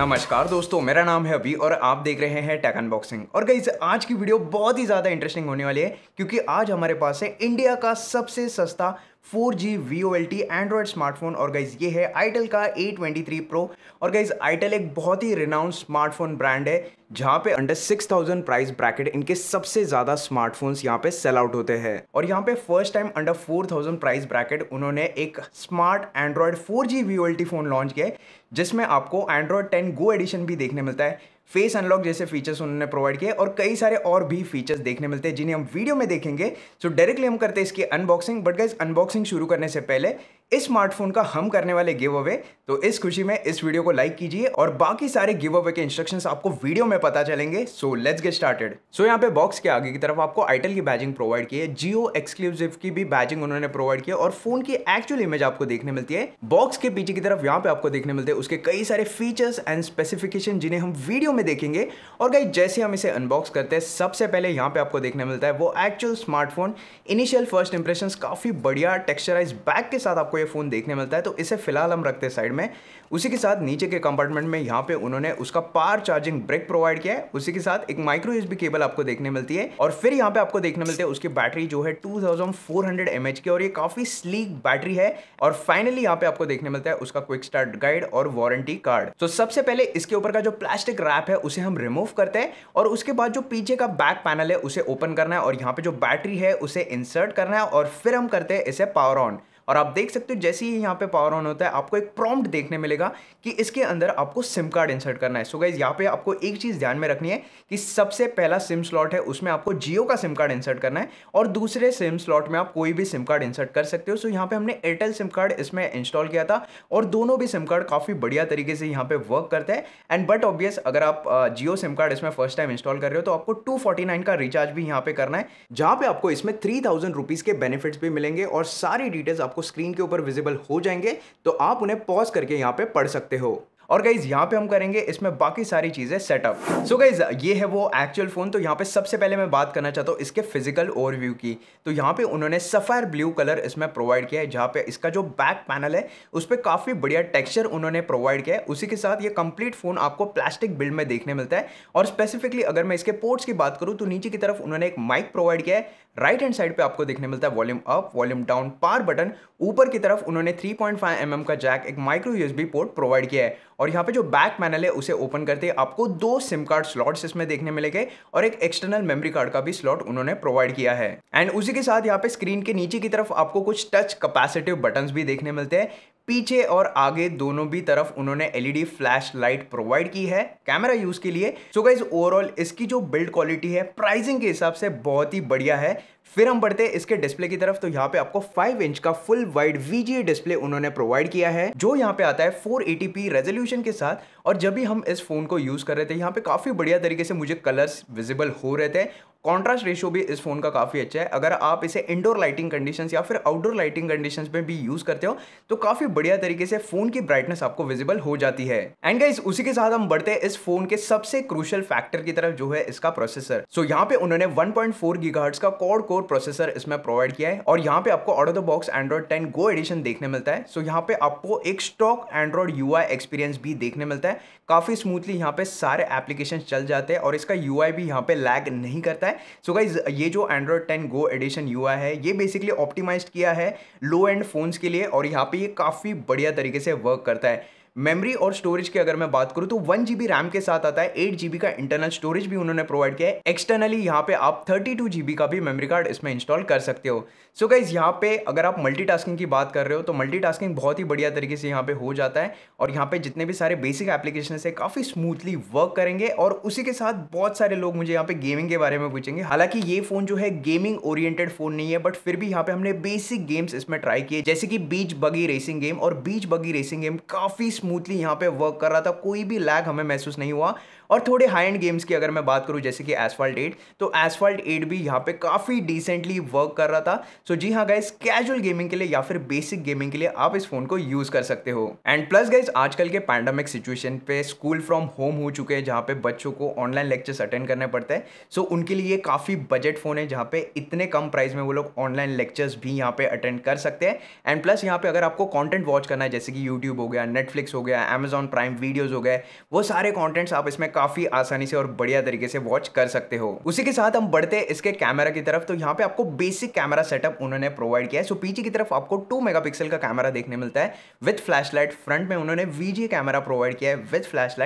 नमस्कार दोस्तों मेरा नाम है अभी और आप देख रहे हैं टैक अनबॉक्सिंग और गई आज की वीडियो बहुत ही ज़्यादा इंटरेस्टिंग होने वाली है क्योंकि आज हमारे पास है इंडिया का सबसे सस्ता four G V O L T Android smartphone और गाइज ये है आईटेल का ए ट्वेंटी थ्री प्रो और गाइज आईटेल एक बहुत ही रिनाउंड स्मार्टफोन ब्रांड है जहाँ पे under six thousand price bracket इनके सबसे ज़्यादा स्मार्टफोन्स यहाँ पे सेल आउट होते हैं और यहाँ पे first time under four thousand price bracket उन्होंने एक smart Android four G V O L T phone launch किया है जिसमें आपको एंड्रॉयड टेन गो एडिशन भी देखने मिलता है फेस अनलॉक जैसे फीचर्स उन्होंने प्रोवाइड किए और कई सारे और भी फीचर्स देखने मिलते हैं जिन्हें हम वीडियो में देखेंगे सो डायरेक्टली हम करते हैं इसकी अनबॉक्सिंग बट गाइज अनबॉक्सिंग शुरू करने से पहले इस स्मार्टफोन का हम करने वाले गिव अवे तो इस खुशी में इस वीडियो को लाइक कीजिए और बाकी सारे गिव अवे के इंस्ट्रक्शंस आपको वीडियो में पता चलेंगे so let's get started so यहाँ पे बॉक्स के आगे की तरफ आपको आइटल की बैजिंग प्रोवाइड की है जियो एक्सक्लूसिव की भी बैजिंग उन्होंने प्रोवाइड किया और फोन की एक्चुअल इमेज आपको देखने मिलती है बॉक्स के पीछे की तरफ यहाँ पे आपको देखने मिलते हैं उसके कई सारे फीचर्स एंड स्पेसिफिकेशन जिन्हें हम वीडियो में देखेंगे और कई जैसे हम इसे अनबॉक्स करते हैं सबसे पहले यहाँ पे आपको देखने मिलता है वो actual smartphone initial first impression काफी बढ़िया टेक्स्चराइज बैक के साथ आपको ये फ़ोन देखने मिलता है तो इसे फ़िलहाल हम रखते हैं साइड में उसी के साथ नीचे के कंपार्टमेंट में यहाँ पे उन्होंने उसका पार चार्जिंग ब्रेक प्रोवाइड किया है उसी के साथ एक माइक्रो यूज केबल आपको देखने मिलती है और फिर यहाँ पे आपको देखने मिलते हैं उसकी बैटरी जो है टू थाउजेंड की और ये काफ़ी स्लीक बैटरी है और फाइनली यहाँ पे आपको देखने मिलता है उसका क्विक स्टार्ट गाइड और वारंटी कार्ड तो सबसे पहले इसके ऊपर का जो प्लास्टिक रैप है उसे हम रिमूव करते हैं और उसके बाद जो पीछे का बैक पैनल है उसे ओपन करना है और यहाँ पे जो बैटरी है उसे इंसर्ट करना है और फिर हम करते हैं इसे पावर ऑन और आप देख सकते हो जैसे ही यहाँ पे पावर ऑन होता है आपको एक प्रॉम्प्ट देखने मिलेगा कि इसके अंदर आपको सिम कार्ड इंसर्ट करना है सो गाइज यहाँ पे आपको एक चीज़ ध्यान में रखनी है कि सबसे पहला सिम स्लॉट है उसमें आपको जियो का सिम कार्ड इंसर्ट करना है और दूसरे सिम स्लॉट में आप कोई भी सिम कार्ड इंसर्ट कर सकते हो सो यहाँ पर हमने एयरटेल सिम कार्ड इसमें इंस्टॉल किया था और दोनों भी सिम कार्ड काफ़ी बढ़िया तरीके से यहाँ पर वर्क करते हैं एंड बट ऑब्वियस अगर आप जियो सिम कार्ड इसमें फर्स्ट टाइम इंस्टॉल कर रहे हो तो आपको टू का रिचार्ज भी यहाँ पे करना है जहां पे आपको इसमें थ्री थाउजेंड के बेनिफिट्स भी मिलेंगे और सारी डिटेल्स आपको आपको स्क्रीन के ऊपर विजिबल हो जाएंगे तो आप उन्हें पॉज करके यहाँ पर पढ़ सकते हो और गाइज यहाँ पे हम करेंगे इसमें बाकी सारी चीज़ें सेटअप सो गाइज ये है वो एक्चुअल फ़ोन तो यहाँ पे सबसे पहले मैं बात करना चाहता हूँ इसके फिजिकल ओवरव्यू की तो यहाँ पे उन्होंने सफ़ायर ब्लू कलर इसमें प्रोवाइड किया है जहाँ पे इसका जो बैक पैनल है उस पर काफ़ी बढ़िया टेक्स्चर उन्होंने प्रोवाइड किया है उसी के साथ ये कंप्लीट फ़ोन आपको प्लास्टिक बिल्ड में देखने मिलता है और स्पेसिफिकली अगर मैं इसके पोर्ट्स की बात करूँ तो नीचे की तरफ उन्होंने एक माइक प्रोवाइड किया है राइट हैंड साइड पे आपको देखने मिलता है volume up volume down power button ऊपर की तरफ उन्होंने 3.5 पॉइंट mm का जैक एक माइक्रो यूएसबी पोर्ट प्रोवाइड किया है और यहाँ पे जो बैक पैनल है उसे ओपन करते आपको दो सिम कार्ड स्लॉट्स इसमें देखने मिलेंगे और एक एक्सटर्नल मेमोरी कार्ड का भी स्लॉट उन्होंने प्रोवाइड किया है एंड उसी के साथ यहाँ पे स्क्रीन के नीचे की तरफ आपको कुछ टच कैपेसिटिव बटन्स भी देखने मिलते हैं पीछे और आगे दोनों भी तरफ उन्होंने एलईडी फ्लैश लाइट प्रोवाइड की है कैमरा यूज के लिए सो गाइज ओवरऑल इसकी जो बिल्ड क्वालिटी है प्राइसिंग के हिसाब से बहुत ही बढ़िया है फिर हम बढ़ते हैं इसके डिस्प्ले की तरफ तो यहाँ पे आपको 5 इंच का फुल वाइड VGA डिस्प्ले उन्होंने प्रोवाइड किया है जो यहाँ पे आता है 480p रेजोल्यूशन के साथ और जब भी हम इस फोन को यूज कर रहे थे यहाँ पे काफी बढ़िया तरीके से मुझे कलर्स विजिबल हो रहे थे कॉन्ट्रास्ट रेशियो भी इस फ़ोन का काफ़ी अच्छा है अगर आप इसे इंडोर लाइटिंग कंडीशन या फिर आउटडोर लाइटिंग कंडीशन में भी यूज़ करते हो तो काफ़ी बढ़िया तरीके से फ़ोन की ब्राइटनेस आपको विजिबल हो जाती है एंड गाइज उसी के साथ हम बढ़ते हैं इस फ़ोन के सबसे क्रूशल फैक्टर की तरफ जो है इसका प्रोसेसर सो so, यहाँ पे उन्होंने वन पॉइंट का कॉड कोर प्रोसेसर इसमें प्रोवाइड किया है और यहाँ पे आपको out of the box Android ten go edition देखने मिलता है सो so, यहाँ पे आपको एक स्टॉक एंड्रॉइड यू एक्सपीरियंस भी देखने मिलता है काफ़ी स्मूथली यहाँ पे सारे एप्लीकेशन चल जाते हैं और इसका यू भी यहाँ पे लैग नहीं करता है है सो so गाइज ये जो एंड्रॉयड टेन गो एडिशन यू है ये बेसिकली ऑप्टिमाइज किया है लो एंड फोन्स के लिए और यहाँ पे ये काफ़ी बढ़िया तरीके से वर्क करता है मेमोरी और स्टोरेज की अगर मैं बात करूं तो वन जीबी रैम के साथ आता है एट जीबी का इंटरनल स्टोरेज भी उन्होंने प्रोवाइड किया है एक्सटर्नली यहाँ पे आप थर्टी टू जीबी का भी मेमोरी कार्ड इसमें इंस्टॉल कर सकते हो सो so गाइज यहाँ पे अगर आप मल्टीटास्किंग की बात कर रहे हो तो मल्टीटास्किंग बहुत ही बढ़िया तरीके से यहाँ पे हो जाता है और यहाँ पे जितने भी सारे बेसिक एप्लीकेशन है काफ़ी स्मूथली वर्क करेंगे और उसी के साथ बहुत सारे लोग मुझे यहाँ पे गेमिंग के बारे में पूछेंगे हालांकि ये फोन जो है गेमिंग ओरिएंटेड फोन नहीं है बट फिर भी यहाँ पे हमने बेसिक गेम्स इसमें ट्राई किए जैसे कि बीच बगी रेसिंग गेम और बीच बगी रेसिंग गेम काफ़ी स्मूथली यहाँ पे वर्क कर रहा था कोई भी लैग हमें महसूस नहीं हुआ और थोड़े हाई एंड गेम्स की अगर मैं बात करूँ जैसे कि एसफॉल्ट एट तो एसफॉल्ट एट भी यहाँ पे काफ़ी डिसेंटली वर्क कर रहा था सो जी हाँ गाइज कैजुअल गेमिंग के लिए या फिर बेसिक गेमिंग के लिए आप इस फोन को यूज़ कर सकते हो एंड प्लस गाइज आजकल के पैंडमिक सिचुएशन पे स्कूल फ्रॉम होम हो चुके हैं जहाँ पे बच्चों को ऑनलाइन लेक्चर्स अटेंड करने पड़ते हैं सो उनके लिए काफ़ी बजट फ़ोन है जहाँ पे इतने कम प्राइस में वो लोग ऑनलाइन लेक्चर्स भी यहाँ पे अटेंड कर सकते हैं एंड प्लस यहाँ पे अगर आपको कॉन्टेंट वॉच करना है जैसे कि यूट्यूब हो गया नेटफ्लिक्स हो गया अमेजॉन प्राइम वीडियोज़ हो गए वो सारे कॉन्टेंट्स आप इसमें काफी आसानी से और बढ़िया तरीके से वॉच कर सकते हो उसी के साथ हम बढ़ते हैं इसके कैमरा की तरफ तो यहाँ पे आपको बेसिक कैमरा सेटअप उन्होंने प्रोवाइड किया है सो पीछे की तरफ आपको टू मेगा का कैमरा देखने मिलता है विथ फ्लैश फ्रंट में उन्होंने वीजी कैमरा प्रोवाइड किया है विथ फ्लैश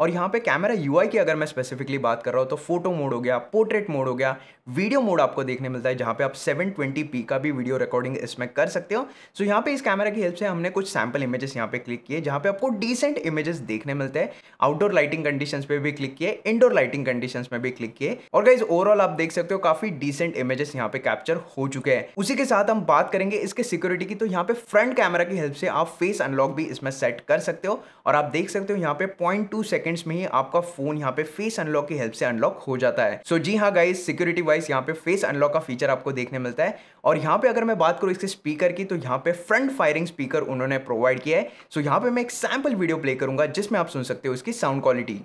और यहाँ पे कैमरा यू की अगर मैं स्पेसिफिकली बात कर रहा हूँ तो फोटो मोड हो गया पोर्ट्रेट मोड हो गया वीडियो मोड आपको देखने मिलता है जहां पे आप 720p का भी वीडियो रिकॉर्डिंग इसमें कर सकते हो सो so, यहाँ पे इस कैमरा की हेल्प से हमने कुछ सैम्पल इमेजेस यहाँ पे क्लिक किए जहां पे आपको डिसेंट इमेजेस देखने मिलते हैं आउटडोर लाइटिंग कंडीशन पे भी क्लिक किए इंडोर लाइटिंग कंडीशन में भी क्लिक किए और गाइज ओवरऑल आप देख सकते हो काफी डिसेंट इमेजेस यहाँ पे कैप्चर हो चुके हैं उसी के साथ हम बात करेंगे इसके सिक्योरिटी की तो यहाँ पे फ्रंट कैमरा की हेल्प से आप फेस अनलॉक भी इसमें सेट कर सकते हो और आप देख सकते हो यहाँ पे पॉइंट सेकंड्स में ही आपका फोन यहाँ पे फेस अनलॉक की हेल्प से अनलॉक हो जाता है सो so, जी हाँ गाइज सिक्योरिटी डिवाइस यहाँ पे फेस अनलॉक का फीचर आपको देखने मिलता है और यहाँ पे अगर मैं बात करूँ इसके स्पीकर की तो यहाँ पे फ्रंट फायरिंग स्पीकर उन्होंने प्रोवाइड किया है सो so यहाँ पे मैं एक सैम्पल वीडियो प्ले करूँगा जिसमें आप सुन सकते हो इसकी sound quality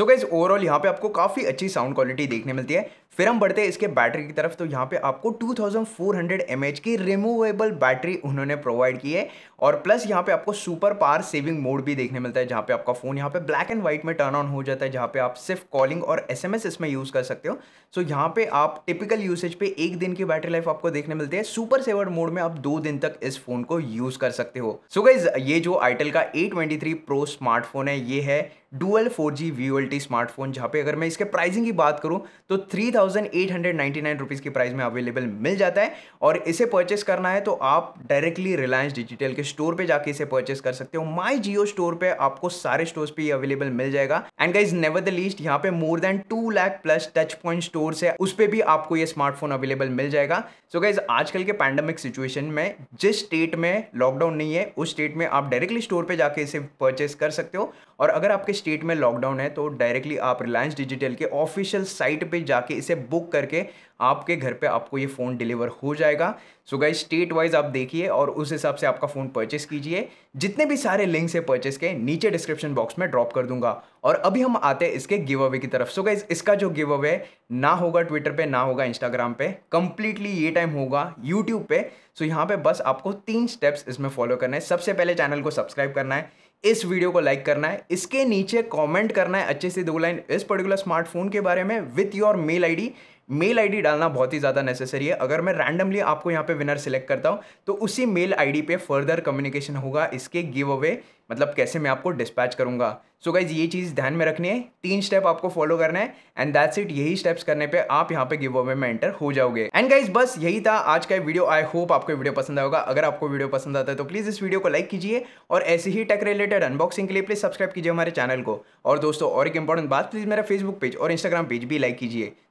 so guys overall यहाँ पे आपको काफ़ी अच्छी साउंड क्वालिटी देखने मिलती है फिर हम बढ़ते हैं इसके बैटरी की तरफ तो यहाँ पे आपको 2400 थाउजेंड की रिमूवेबल बैटरी उन्होंने प्रोवाइड की है और प्लस यहाँ पे आपको सुपर पावर सेविंग मोड भी देखने मिलता है जहाँ पे आपका फ़ोन यहाँ पे ब्लैक एंड व्हाइट में टर्न ऑन हो जाता है जहाँ पे आप सिर्फ कॉलिंग और एस इसमें यूज़ कर सकते हो सो यहाँ पे आप टिपिकल यूसेज पे एक दिन की बैटरी लाइफ आपको देखने मिलती है सुपर सेवर मोड में आप दो दिन तक इस फोन को यूज़ कर सकते हो सो so गाइज ये जो आइटल का ए ट्वेंटी प्रो स्मार्टफोन है ये है dual four G V smartphone जहाँ पे अगर मैं इसके प्राइसिंग की बात करूँ तो थ्री थाउजेंड रुपीस की प्राइस में अवेलेबल मिल जाता है और इसे परचेस करना है तो आप डायरेक्टली रिलायंस डिजिटल के स्टोर पे जाके इसे परचेस कर सकते हो माई जियो स्टोर पे आपको सारे स्टोर्स पे अवेलेबल मिल जाएगा and guys never the least यहाँ पे more than two lakh plus touch point store है उस पर भी आपको ये स्मार्टफोन अवेलेबल मिल जाएगा सो so गाइज आजकल के पैंडमिक सिचुएशन में जिस स्टेट में लॉकडाउन नहीं है उस स्टेट में आप डायरेक्टली स्टोर पर जाके इसे परचेस कर सकते हो और अगर आपके स्टेट में लॉकडाउन है तो डायरेक्टली आप रिलायंस डिजिटल के ऑफिशियल साइट पर जाके इसे इसे बुक करके आपके घर पे आपको ये फ़ोन डिलीवर हो जाएगा सो गाइज स्टेट वाइज आप देखिए और उस हिसाब से आपका फ़ोन परचेस कीजिए जितने भी सारे लिंक्स है परचेस के नीचे डिस्क्रिप्शन बॉक्स में ड्रॉप कर दूंगा और अभी हम आते हैं इसके गिव अवे की तरफ सो so गाइज इसका जो गिव अवे ना होगा ट्विटर पे ना होगा इंस्टाग्राम पे कंप्लीटली ये टाइम होगा यूट्यूब पे सो so यहाँ पे बस आपको तीन स्टेप्स इसमें फॉलो करना है सबसे पहले चैनल को सब्सक्राइब करना है इस वीडियो को लाइक करना है इसके नीचे कमेंट करना है अच्छे से दो लाइन इस पर्टिकुलर स्मार्टफोन के बारे में with your mail ID mail ID डालना बहुत ही ज़्यादा नेसेसरी है अगर मैं रैंडमली आपको यहाँ पे विनर सिलेक्ट करता हूँ तो उसी मेल आईडी पे फर्दर कम्युनिकेशन होगा इसके गिव अवे मतलब कैसे मैं आपको डिस्पैच करूँगा सो so गाइज ये चीज़ ध्यान में रखनी है तीन स्टेप आपको फॉलो करना है एंड दैट्स इट यही स्टेप्स करने पे आप यहाँ पे गिव अवे में एंटर हो जाओगे एंड गाइज बस यही था आज का वीडियो आई होप आपको वीडियो पसंद आएगा अगर आपको वीडियो पसंद आता है तो प्लीज़ इस वीडियो को लाइक कीजिए और ऐसे ही टेक रिलेटेड अनबॉक्सिंग के लिए प्लीज़ सब्सक्राइब कीजिए हमारे चैनल को और दोस्तों और एक इंपॉर्टेंट बात प्लीज़ मेरा फेसबुक पेज और इंस्टाग्राम पेज भी लाइक कीजिए